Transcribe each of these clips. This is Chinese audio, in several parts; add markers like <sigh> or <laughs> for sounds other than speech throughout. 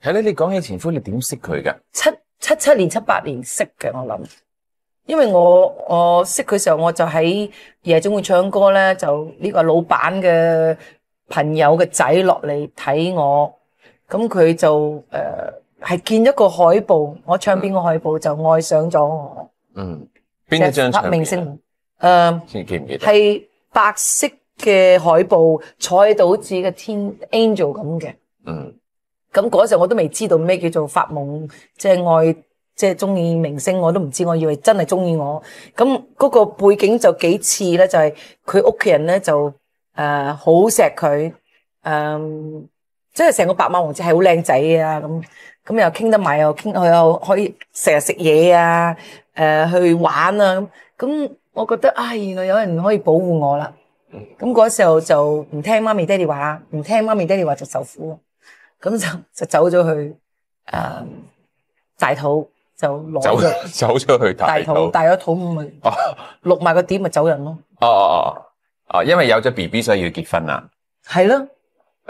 系咧，你讲起前夫，你点识佢噶？七七七年、七八年识嘅，我谂，因为我我识佢时候，我就喺夜总会唱歌咧，就呢个老板嘅朋友嘅仔落嚟睇我，咁佢就诶系见一个海报，我唱边个海报就爱上咗我。嗯，边一张？明星诶，记唔记得？系白色嘅海报，坐喺度好似天 angel 咁嘅。嗯。咁嗰时候我都未知道咩叫做发梦，即系爱，即系中意明星，我都唔知，我以为真系中意我。咁嗰个背景就几似咧，就系佢屋企人咧就诶好锡佢，诶即系成个白马王子系好靓仔啊咁，咁又倾得埋，又倾，又可以成日食嘢啊，诶去玩啊咁，咁我觉得唉，原来有人可以保护我啦。咁嗰时候就唔听妈咪爹哋话，唔听妈咪爹哋话就受苦。咁就 <laughs> 就走咗去诶大肚就攞走 <laughs> 走咗去大肚大咗肚咪录埋个点咪走人咯。哦哦哦，哦，因为有咗 B B 所以要结婚啦。系咯，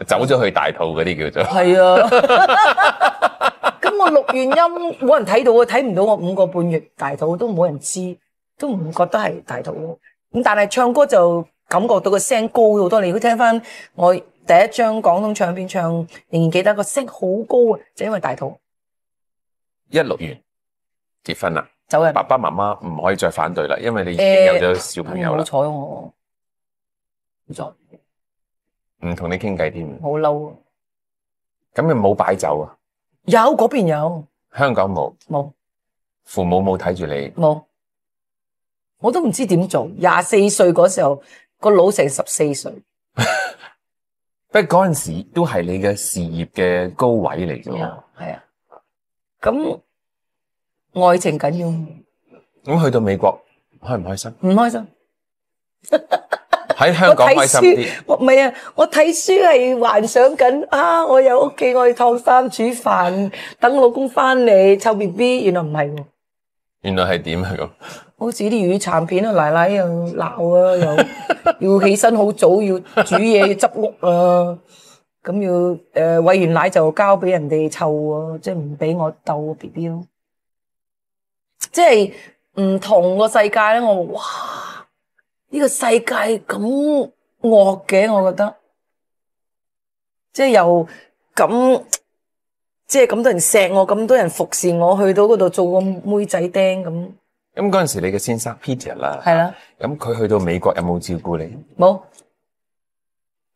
走咗去大肚嗰啲叫做。系啊，<laughs> 咁我录完音冇人睇到啊，睇唔到我五个半月大肚都冇人知，都唔觉得系大肚。咁但系唱歌就感觉到个声高好多，你去听翻我。第一张广东唱片唱，仍然记得个声好高啊！就因为大肚，一六完，结婚啦，走人，爸爸妈妈唔可以再反对啦，因为你已有咗小朋友啦。好彩我唔错，唔同你倾偈添。好嬲，咁又冇摆酒啊？有嗰边有，香港冇，冇，父母冇睇住你，冇，我都唔知点做。廿四岁嗰时候，个老成十四岁。<laughs> 喺嗰阵时都系你嘅事业嘅高位嚟嘅，系啊。咁爱情紧要？咁去到美国开唔开心？唔开心。喺香港开心啲。我唔系啊，我睇书系幻想紧啊，我有屋企，我去烫衫、煮饭，等老公翻嚟凑 B B，原来唔系喎。原来系点啊？咁。好似啲鱼残片啊，奶奶又闹啊，又 <laughs> 要起身好早，要煮嘢、要执屋啊，咁要诶喂完奶就交俾人哋凑啊，即系唔俾我斗 B B 咯。即系唔同个世界咧，我哇呢个世界咁恶嘅，我觉得即系又咁即系咁多人锡我，咁多人服侍我，去到嗰度做个妹仔钉咁。咁嗰阵时，你嘅先生 Peter 啦，系啦，咁佢去到美国有冇照顾你？冇，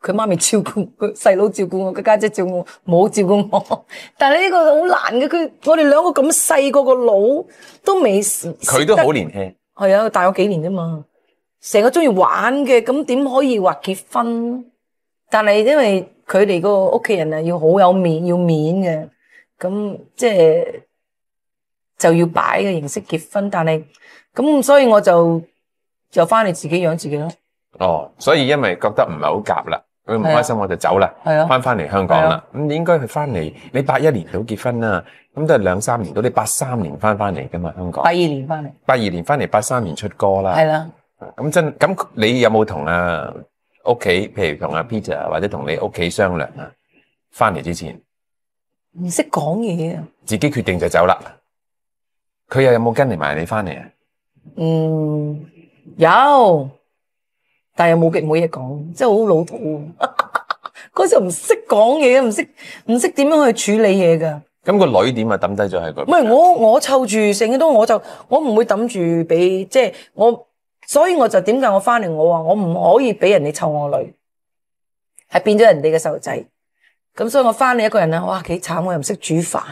佢妈咪照顾，佢细佬照顾我，佢家姐照顾，冇照顾我。<laughs> 但系呢个好难嘅，佢我哋两个咁细个个脑都未，佢都好年轻，系啊，大我几年啫嘛，成个中意玩嘅，咁点可以话结婚？但系因为佢哋个屋企人啊，要好有面，要面嘅，咁即系。就要擺嘅形式結婚，但系咁，所以我就就翻嚟自己養自己咯。哦，所以因為覺得唔係好夾啦，佢唔開心，我就走啦，翻翻嚟香港啦。咁應該係翻嚟你八一年到結婚啦，咁都係兩三年到。你八三年翻翻嚟噶嘛香港？八二年翻嚟，八二年翻嚟，八三年出歌啦。系啦，咁真咁，你有冇同阿屋企，譬如同阿 Peter 或者同你屋企商量啊？翻嚟之前唔識講嘢啊，自己決定就走啦。佢又有冇跟嚟埋你翻嚟啊？嗯，有，但系又冇极冇嘢讲，真系好老土。<laughs> 嗰时唔识讲嘢，唔识唔识点样去处理嘢噶。咁个女点啊？抌低咗喺佢？唔系我我凑住，成日都我就我唔会抌住俾，即系我所以我就点解我翻嚟我话我唔可以俾人哋凑我女，系变咗人哋嘅细路仔。咁所以我翻嚟一个人啊，哇几惨！我又唔识煮饭，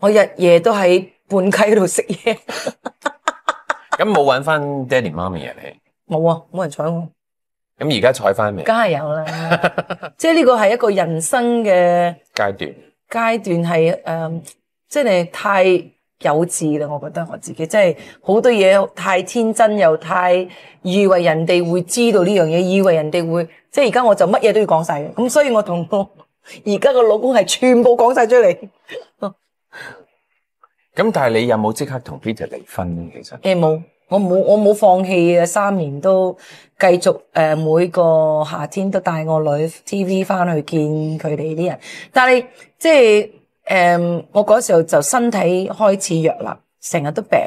我日夜都喺。半溪嗰度食嘢，咁冇揾翻爹哋妈咪啊你？冇啊，冇人睬我。咁而家睬翻未？梗系有啦，<laughs> 即系呢个系一个人生嘅阶段。阶段系诶，即系太幼稚啦，我觉得我自己真系好多嘢太天真又太以为人哋会知道呢样嘢，以为人哋会即系而家我就乜嘢都要讲晒嘅。咁所以我同我而家个老公系全部讲晒出嚟。咁但系你有冇即刻同 Peter 离婚？其实诶冇，我冇我冇放弃啊，三年都继续诶，每个夏天都带我女 TV 翻去见佢哋啲人。但系即系诶，我嗰时候就身体开始弱啦，成日都病，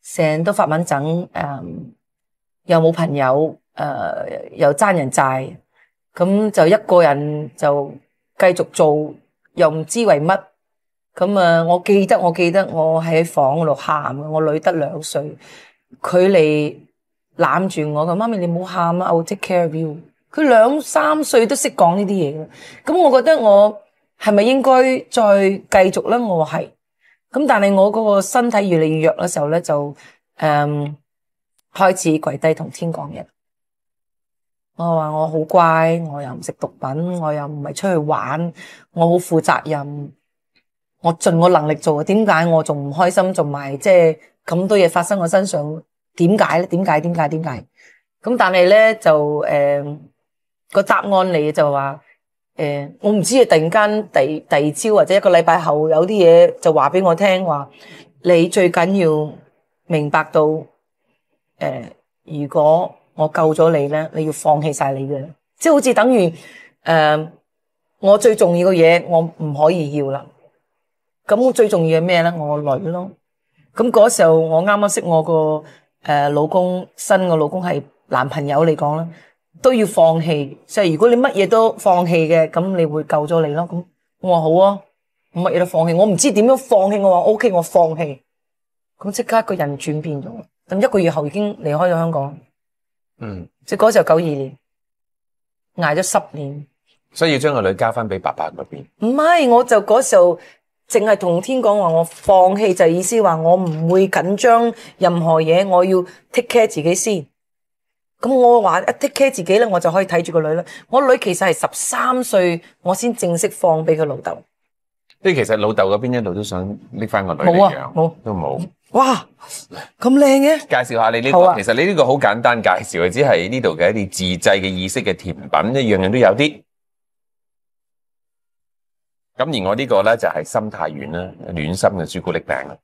成日都发疹疹，诶又冇朋友，诶又争人债，咁就一个人就继续做，又唔知为乜。咁啊！我记得，我记得我喺房度喊。我女得两岁，佢嚟揽住我，佢妈咪你唔好喊啊，我会 take care of you。佢两三岁都识讲呢啲嘢咁我觉得我系咪应该再继续咧？我系咁，但系我嗰个身体越嚟越弱嘅时候咧，就诶开始跪低同天讲嘢。我话我好乖，我又唔食毒品，我又唔系出去玩，我好负责任。我尽我能力做，点解我仲唔开心？仲埋即系咁多嘢发生我身上，点解咧？点解？点解？点解？咁但系咧就诶个答案嚟就话诶，我唔知啊。突然间第第二朝或者一个礼拜后有啲嘢就话俾我听话，你最紧要明白到诶，如果我救咗你咧，你要放弃晒你嘅，即系好似等于诶我最重要嘅嘢，我唔可以要啦。咁最重要系咩咧？我女咯，咁嗰时候我啱啱识我个诶老公，新个老公系男朋友嚟讲啦，都要放弃，即系如果你乜嘢都放弃嘅，咁你会救咗你咯。咁我话好啊，乜嘢都放弃，我唔知点样放弃，我话 O K，我放弃，咁即刻个人转变咗，咁一个月后已经离开咗香港，嗯，即系嗰时候九二年，挨咗十年，所以要将个女交翻俾爸爸嗰边，唔系，我就嗰时候。净系同天讲话，我放弃就意思话我唔会紧张任何嘢，我要 take care 自己先。咁我话 take care 自己咧，我就可以睇住个女啦。我女其实系十三岁，我先正式放俾佢老豆。即係其实老豆嗰边一路都想拎翻个女嚟养，都冇。哇，咁靓嘅！介绍下你呢个，其实你呢个好简单介绍嘅，只系呢度嘅一啲自制嘅意式嘅甜品，一样样都有啲。咁而我呢个咧就系心太软啦，暖心嘅朱古力饼啦。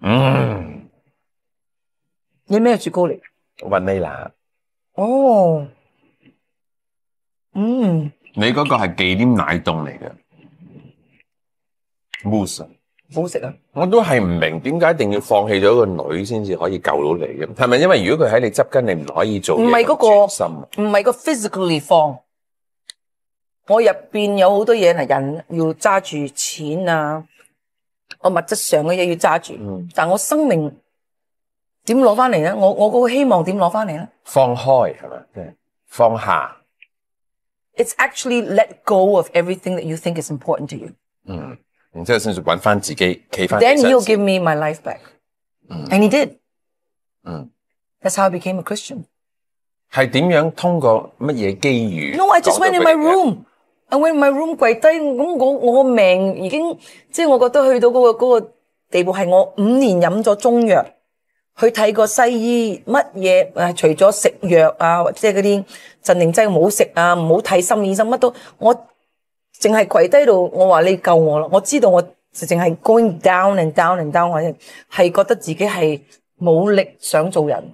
嗯，你咩朱古力？云尼拿。哦，嗯。你嗰個係忌廉奶冻嚟嘅。Mousse 啊。好食啊！我都系唔明点解一定要放弃咗个女先至可以救到你嘅，系咪因为如果佢喺你执根，你唔可以做唔系嗰个，唔系个 physically 放。我入边有好多嘢，嗱，人要揸住钱啊，我物质上嘅嘢要揸住。嗯。但我生命点攞翻嚟咧？我我个希望点攞翻嚟咧？放开系嘛，放下。It's actually let go of everything that you think is important to you。嗯。然之后先至揾翻自己，企翻 Then you give me my life back. And he did. That's how I became a Christian. 係點樣通過乜嘢機遇？No, I just went in my room. I went in my room 跪低。咁我我命已經即系我覺得去到嗰個嗰地步係我五年飲咗中藥，去睇過西醫乜嘢诶除咗食藥啊，或者嗰啲镇定劑唔好食啊，唔好睇心理醫生乜都我。净系跪低度，我话你救我咯！我知道我就净系 going down and down and down，我系觉得自己系冇力想做人，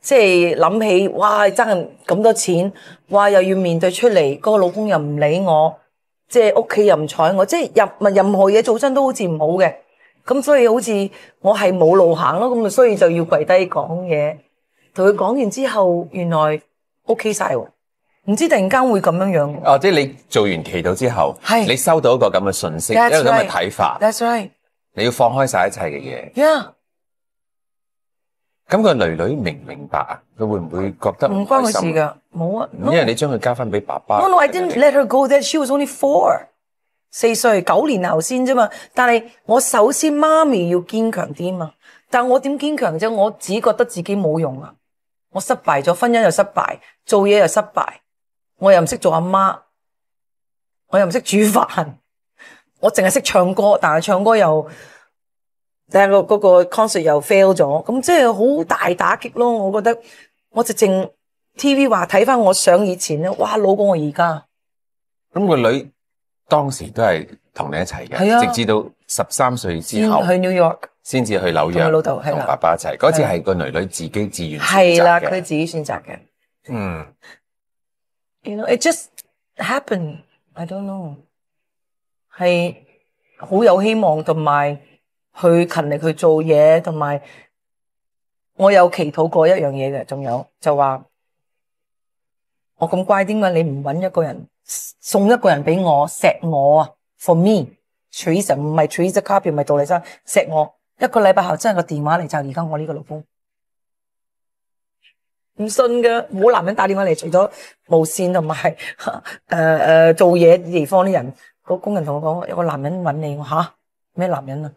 即系谂起哇争咁多钱，哇又要面对出嚟，嗰个老公又唔理我，即系屋企又唔睬我，即系任任何嘢做真都好似唔好嘅，咁所以好似我系冇路行咯，咁啊所以就要跪低讲嘢，同佢讲完之后，原来 OK 晒。唔知突然间会咁样样哦，即系你做完祈祷之后，系你收到一个咁嘅信息，一个咁嘅睇法。That's right，你要放开晒一切嘅嘢。呀，咁个女女明唔明白啊？佢会唔会觉得唔关佢事噶？冇啊，因为你将佢交翻俾爸爸。No，no，I didn't let her go. That she was only four，四岁，九年后先啫嘛。但系我首先妈咪要坚强啲啊嘛。但系我点坚强啫？我只觉得自己冇用啊，我失败咗，婚姻又失败，做嘢又失败。我又唔識做阿媽，我又唔識煮飯，我淨係識唱歌，但係唱歌又，但係個 concert 又 fail 咗，咁即係好大打擊咯。我覺得我就淨 TV 話睇翻我上以前咧，哇老公我而家。咁個女當時都係同你一齊嘅，直至到十三歲之後先去 New York，先至去紐約老豆同爸爸一齊。嗰次係個女女自己自愿系啦，佢自己選擇嘅。嗯。you know，it just happen。I don't know。係好有希望同埋去勤力去做嘢，同埋我有祈禱過一樣嘢嘅，仲有就話我咁乖，点解你唔揾一個人送一個人俾我錫我啊？For me，t r 崔醫生唔係崔一卡表，唔係杜理。莎錫我一個禮拜後真係個電話嚟就係而家我呢個老公。唔信噶，冇男人打电话嚟，除咗无线同埋诶诶 <laughs> 做嘢地方啲人，个工人同我讲，有个男人揾你，我吓咩男人啊？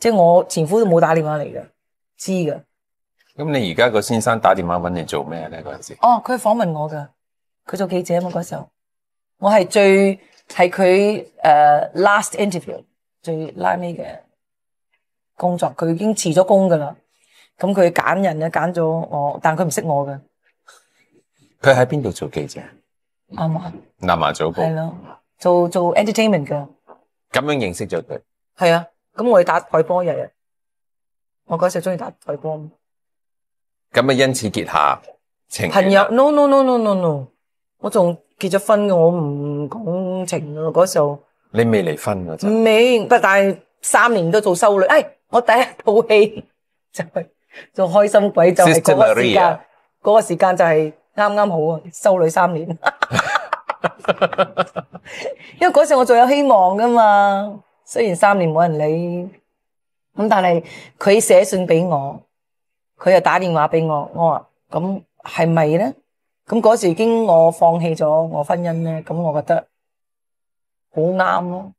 即系我前夫都冇打电话嚟嘅，知噶。咁你而家个先生打电话揾你做咩咧？嗰阵时哦，佢访问我噶，佢做记者啊嘛。嗰时候我系最系佢诶 last interview 最拉尾嘅工作，佢已经辞咗工噶啦。咁佢揀人咧，揀咗我，但佢唔識我嘅。佢喺邊度做記者？南華。南華早報。係咯，做做 entertainment 嘅。咁樣認識咗佢。係啊，咁我哋打台波日日。我嗰時中意打台波。咁啊，因此結下情。朋友，no no no no no no，我仲結咗婚嘅，我唔講情咯。嗰時候。你未離婚陣？未，但係三年都做修女。哎，我第一套戲就係。做 <laughs> 开心鬼就系嗰个时间，嗰个时间就系啱啱好啊，修女三年，<laughs> 因为嗰时我仲有希望噶嘛，虽然三年冇人理，咁但系佢写信俾我，佢又打电话俾我，我话咁系咪咧？咁嗰时已经我放弃咗我婚姻咧，咁我觉得好啱咯。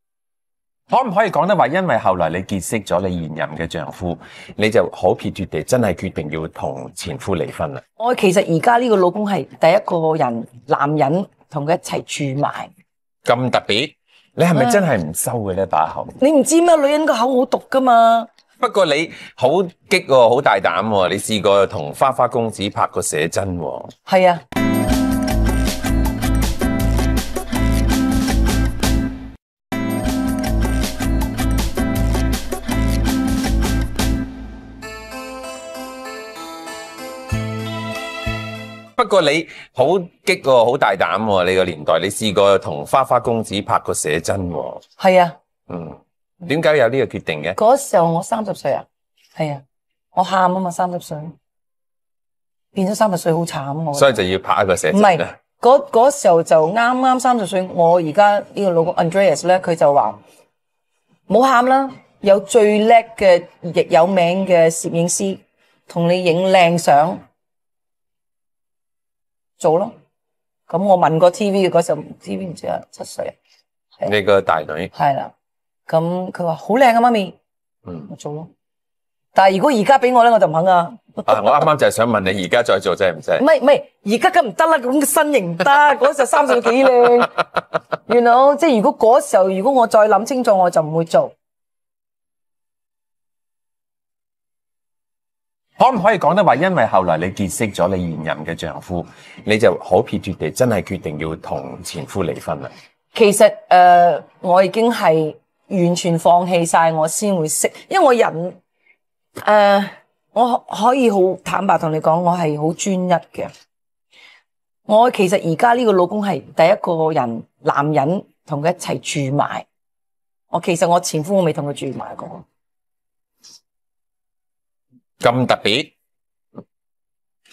可唔可以讲得话？因为后来你结识咗你现任嘅丈夫，你就好撇脱地真系决定要同前夫离婚啦。我其实而家呢个老公系第一个人男人同佢一齐住埋咁特别。你系咪真系唔收嘅呢把口？你唔知咩？女人个口好毒噶嘛。不过你好激，好大胆，你试过同花花公子拍过写真系啊。不过你好激喎，好大胆喎！你个年代，你试过同花花公子拍过写真喎？系啊，嗯，点解有呢个决定嘅？嗰时候我三十岁啊，系啊，我喊啊嘛，三十岁变咗三十岁好惨，所以就要拍一个写真。唔系，嗰嗰时候就啱啱三十岁。我而家呢个老公 Andreas 咧，佢就话冇喊啦，有最叻嘅亦有名嘅摄影师同你影靓相。做咯，咁我问过 TV 嘅嗰时候，TV 唔知啊七岁，你个大女系啦，咁佢话好靓啊妈咪，嗯我做咯，但系如果而家俾我咧，我就唔肯啊。啊我啱啱就系想问你而家再做啫唔真？唔系唔系，而家咁唔得啦，咁嘅身形唔得，<laughs> 嗰时三岁几靓，know? 即系如果嗰时候，如果我再谂清楚，我就唔会做。可唔可以讲得话？因为后来你结识咗你现任嘅丈夫，你就好撇脱地真系决定要同前夫离婚啦。其实诶，我已经系完全放弃晒，我先会识，因为我人诶，我可以好坦白同你讲，我系好专一嘅。我其实而家呢个老公系第一个人男人同佢一齐住埋。我其实我前夫我未同佢住埋过。咁特別，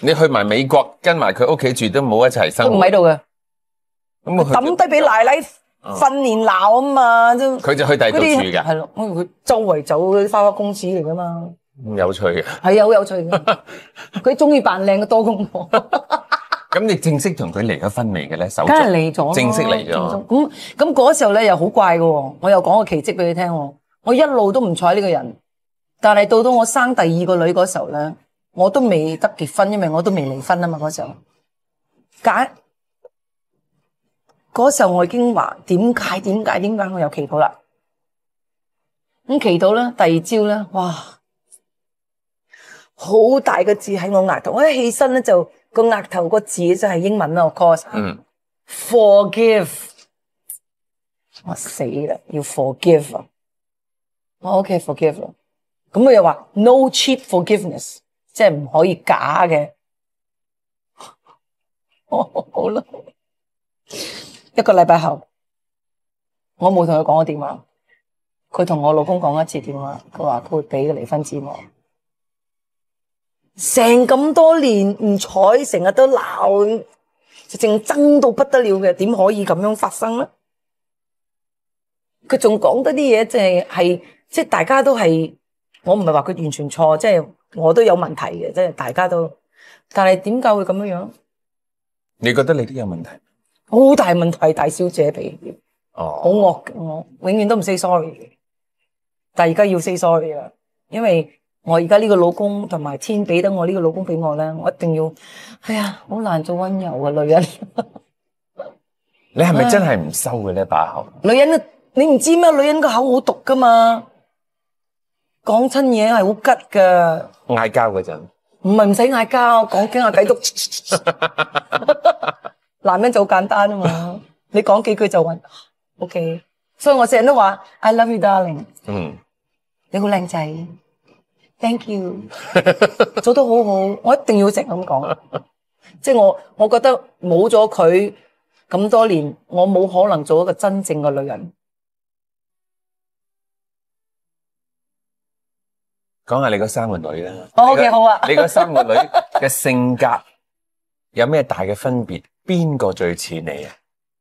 你去埋美國跟埋佢屋企住都冇一齊生活。唔喺度嘅。咁佢抌低俾奶奶訓練鬧啊嘛，都。佢就去第二度住㗎。系咯，為佢周圍走嗰啲花花公子嚟噶嘛。咁有趣嘅。係啊，好有趣嘅。<laughs> 佢中意扮靚嘅多公婆。咁你正式同佢離咗婚嚟嘅咧？手續。梗係咗正式離咗。咁咁嗰時候咧又好怪嘅喎，我又講個奇蹟俾你聽喎，我一路都唔睬呢個人。但系到到我生第二个女嗰时候咧，我都未得结婚，因为我都未离婚啊嘛。嗰时候，解嗰时候我已经话点解？点解？点解？我又祈祷啦。咁祈祷咧，第二朝咧，哇，好大个字喺我额头。我一起身咧就个额头个字就系英文啦 c o u s e 嗯，forgive，我死啦，要 forgive，我 OK，forgive。咁佢又话 no cheap forgiveness，即系唔可以假嘅。<laughs> 好啦，一个礼拜后，我冇同佢讲个电话，佢同我老公讲一次电话，佢话佢会俾个离婚字我。成咁多年唔睬，成日都闹，正争到不得了嘅，点可以咁样发生咧？佢仲讲得啲嘢，即系系即系大家都系。我唔系话佢完全错，即系我都有问题嘅，即系大家都。但系点解会咁样样？你觉得你都有问题？好大问题，大小姐俾哦，好恶嘅我，永远都唔 say sorry 但系而家要 say sorry 啦，因为我而家呢个老公同埋天俾得我呢个老公俾我咧，我一定要。哎呀，好难做温柔嘅女人。你系咪真系唔收嘅呢把口女人，你唔知咩？女人个口好毒噶嘛。讲亲嘢系好吉噶，嗌交嗰阵唔系唔使嗌交，讲几下抵都。<laughs> 男人就好简单啊嘛，你讲几句就运，ok。所以我成日都话，I love you，darling。嗯，你好靓仔，thank you，<laughs> 做得好好，我一定要成咁讲。即系我，我觉得冇咗佢咁多年，我冇可能做一个真正嘅女人。讲下你个三个女啦，哦，k 好啊！<laughs> 你个三个女嘅性格有咩大嘅分别？边个最似你啊？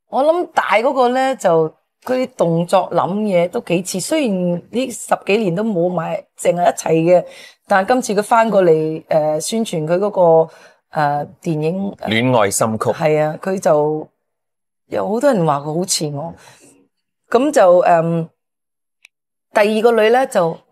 我谂大嗰个咧就佢啲动作谂嘢都几似，虽然呢十几年都冇埋，净系一齐嘅，但系今次佢翻过嚟诶宣传佢嗰个诶电影《恋爱心曲》系啊，佢就有好多人话佢好似我，咁就诶第二个女咧就。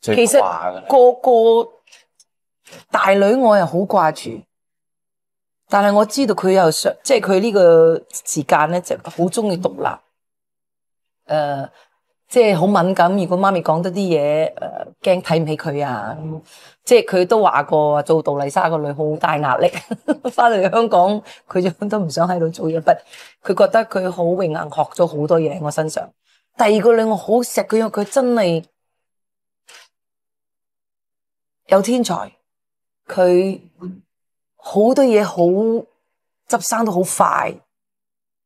其实个个大女我又好挂住，但系我知道佢又想，即系佢呢个时间咧就好中意独立，诶，即系好敏感。如果妈咪讲得啲嘢，诶，惊睇唔起佢啊！即系佢都话过，做杜丽莎个女好大压力，翻 <laughs> 嚟香港佢根本都唔想喺度做嘢，不，佢觉得佢好荣幸学咗好多嘢喺我身上。第二个女我好锡佢，因为佢真系。有天才，佢好多嘢好执生得好快，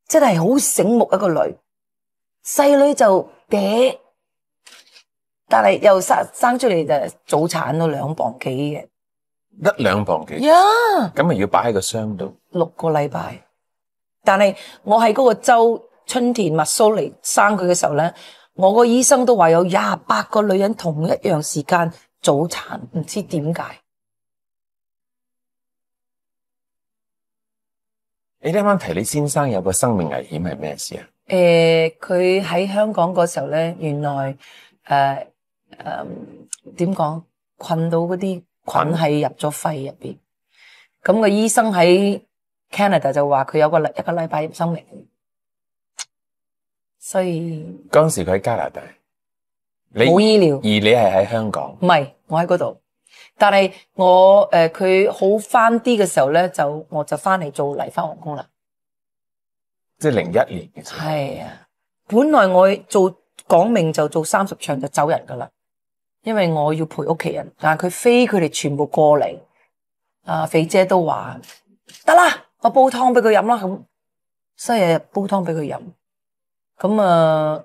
真系好醒目一个女。细女就嗲，但系又生生出嚟就早产咗两磅几嘅，得两磅几呀？咁咪要摆喺个箱度六个礼拜。但系我喺嗰个周春田麦苏嚟生佢嘅时候咧，我个医生都话有廿八个女人同一样时间。早餐唔知点解？你啱啱提你先生有个生命危险系咩事啊？诶，佢喺香港嗰时候咧，原来诶诶点讲，困到嗰啲菌系入咗肺入边，咁个医生喺 Canada 就话佢有个一个礼拜嘅生命，所以。嗰时佢喺加拿大。冇医疗，而你系喺香港？唔系，我喺嗰度。但系我诶，佢好翻啲嘅时候咧，就我就翻嚟做黎番皇宫啦。即系零一年嘅。系啊，本来我做讲命就做三十场就走人噶啦，因为我要陪屋企人。但系佢飞佢哋全部过嚟，阿肥姐都话得啦，我煲汤俾佢饮啦咁，所以日煲汤俾佢饮，咁啊。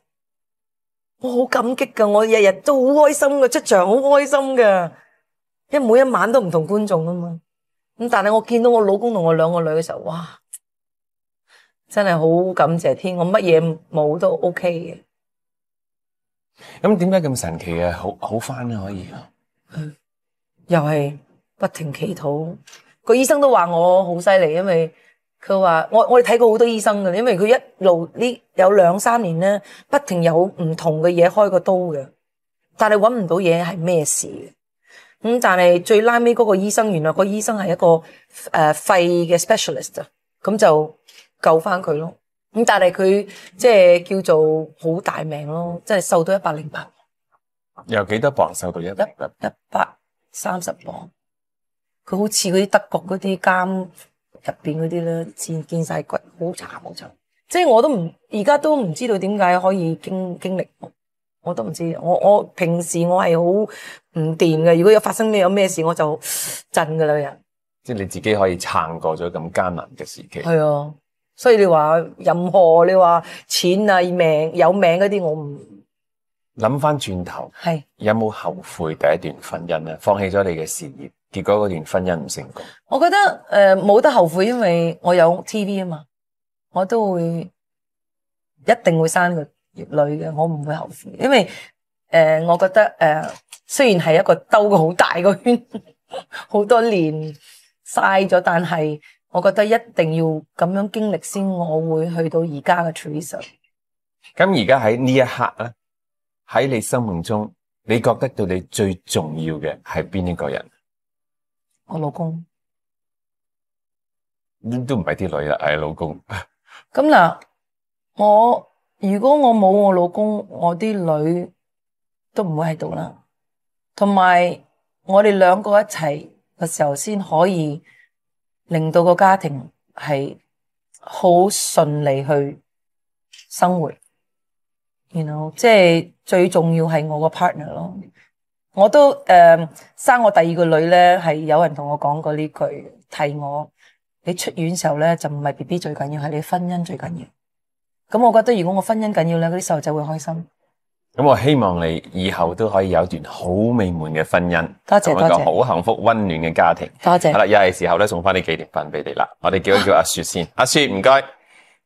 我好感激噶，我日日都好开心噶，出场好开心噶，因为每一晚都唔同观众啊嘛。咁但系我见到我老公同我两个女嘅时候，哇，真系好感谢天，我乜嘢冇都 OK 嘅。咁点解咁神奇啊？好好翻啊，可以啊？又系不停祈祷，个医生都话我好犀利，因为。佢话我我哋睇过好多医生嘅，因为佢一路呢有两三年咧，不停有唔同嘅嘢开个刀嘅，但系揾唔到嘢系咩事嘅。咁但系最拉尾嗰个医生，原来个医生系一个诶肺嘅 specialist 啊，咁就救翻佢咯。咁但系佢即系叫做好大命咯，即系瘦到一百零八，又几多磅？瘦到一一百三十磅，佢好似嗰啲德国嗰啲监。入边嗰啲咧，见见晒骨，好惨好惨。即系我都唔而家都唔知道点解可以经经历，我都唔知。我我平时我系好唔掂嘅，如果有发生咩有咩事，我就震噶啦人。即系你自己可以撑过咗咁艰难嘅时期。系啊，所以你话任何你话钱啊命有名嗰啲，我唔谂翻转头系有冇后悔第一段婚姻啊？放弃咗你嘅事业。结果嗰段婚姻唔成功，我觉得诶冇得后悔，因为我有 TV 啊嘛，我都会一定会生个女嘅，我唔会后悔，因为诶我觉得诶虽然系一个兜个好大个圈，<laughs> 好多年嘥咗，但系我觉得一定要咁样经历先，我会去到而家嘅 Trisha。咁而家喺呢一刻咧，喺你心目中，你觉得对你最重要嘅系边一个人？我老公都唔系啲女啦，系老公。咁嗱，我如果我冇我老公，我啲女都唔会喺度啦。同埋我哋两个一齐嘅时候，先可以令到个家庭系好顺利去生活。然 know，即系最重要系我个 partner 咯。我都诶生我第二个女咧，系有人同我讲过呢句，提我你出院时候咧就唔系 B B 最紧要系你婚姻最紧要。咁我觉得如果我婚姻紧要咧，嗰啲细路仔会开心。咁我希望你以后都可以有段好美满嘅婚姻，多谢多谢，好幸福温暖嘅家庭。多谢。好啦，又系时候咧送翻啲纪念品俾你啦。我哋叫一叫阿雪先，阿雪唔该。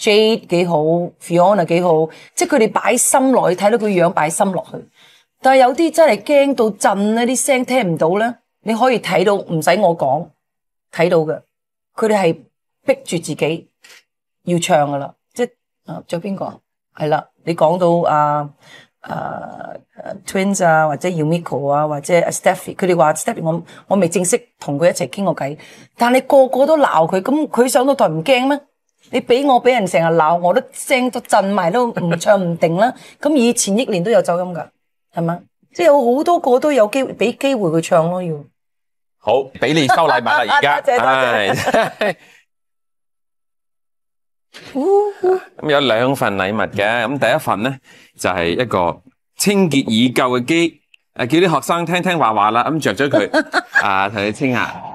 J a 幾好，Fiona 幾好，即係佢哋擺心落去，睇到佢樣擺心落去。但係有啲真係驚到震呢啲聲聽唔到咧。你可以睇到，唔使我講，睇到嘅。佢哋係逼住自己要唱噶啦。即係啊，仲有邊個？係啦，你講到啊啊 Twins 啊，或者 Umiiko 啊，或者 Stephy，佢哋話 Stephy，我我未正式同佢一齊傾過偈，但係個個都鬧佢，咁佢上到台唔驚咩？你俾我俾人成日闹，我都声都震埋都唔唱唔定啦。<laughs> 咁以前亿年都有走音噶，系嘛？即系有好多个都有机俾机会佢唱咯。要好俾你收礼物啦，而家，哎 <laughs> <laughs> 咁有两份礼物嘅。咁第一份咧就系一个清洁已旧嘅机，诶叫啲学生听听话话啦。咁着咗佢啊，同你清下。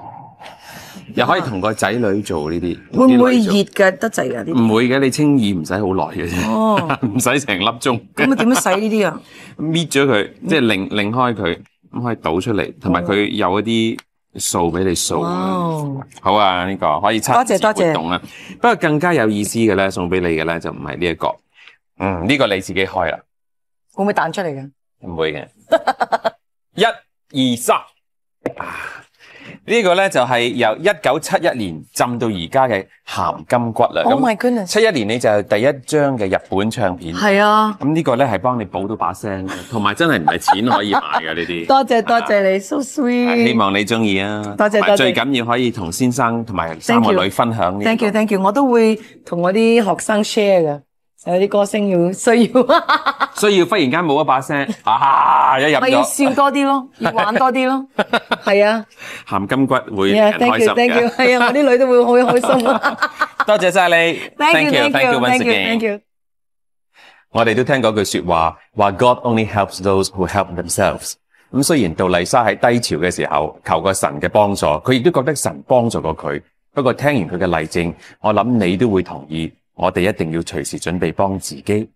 <laughs> 又可以同个仔女做呢啲，会唔会热嘅得滞啊？啲唔会嘅，你清耳唔使好耐嘅啫，<laughs> 唔使成粒钟。咁啊，点样使呢啲啊？<laughs> 搣咗佢，即系拧拧开佢，咁可以倒出嚟，同埋佢有一啲扫俾你扫好啊，呢个可以参与一次活动啊。不过更加有意思嘅咧，送俾你嘅咧就唔系呢一个，嗯，呢个你自己开啦。会唔会弹出嚟嘅？唔会嘅。一、二、三。呢個呢，就係由一九七一年浸到而家嘅鹹金骨糧。Oh my goodness！七一年你就第一張嘅日本唱片。係啊。咁呢個呢，係幫你補到把聲，同埋真係唔係錢可以買嘅呢啲。<laughs> 多謝多謝你，so sweet。希望你中意啊！多謝多謝。最緊要可以同先生同埋三個女分享。Thank you thank you，我都會同我啲學生 share 嘅。有啲歌星要需要，<laughs> 需要忽然间冇一把声，<laughs> 啊一入咗，咪要笑多啲咯，<laughs> 要玩多啲咯，系啊，含金骨会人开心噶，系啊，我啲女都会好开心啊，多谢晒你，thank you，thank you，thank you，我哋都听嗰句说话，话 God only helps those who help themselves。咁虽然杜丽莎喺低潮嘅时候求过神嘅帮助，佢亦都觉得神帮助过佢。不过听完佢嘅例证，我谂你都会同意。我哋一定要随时准备帮自己。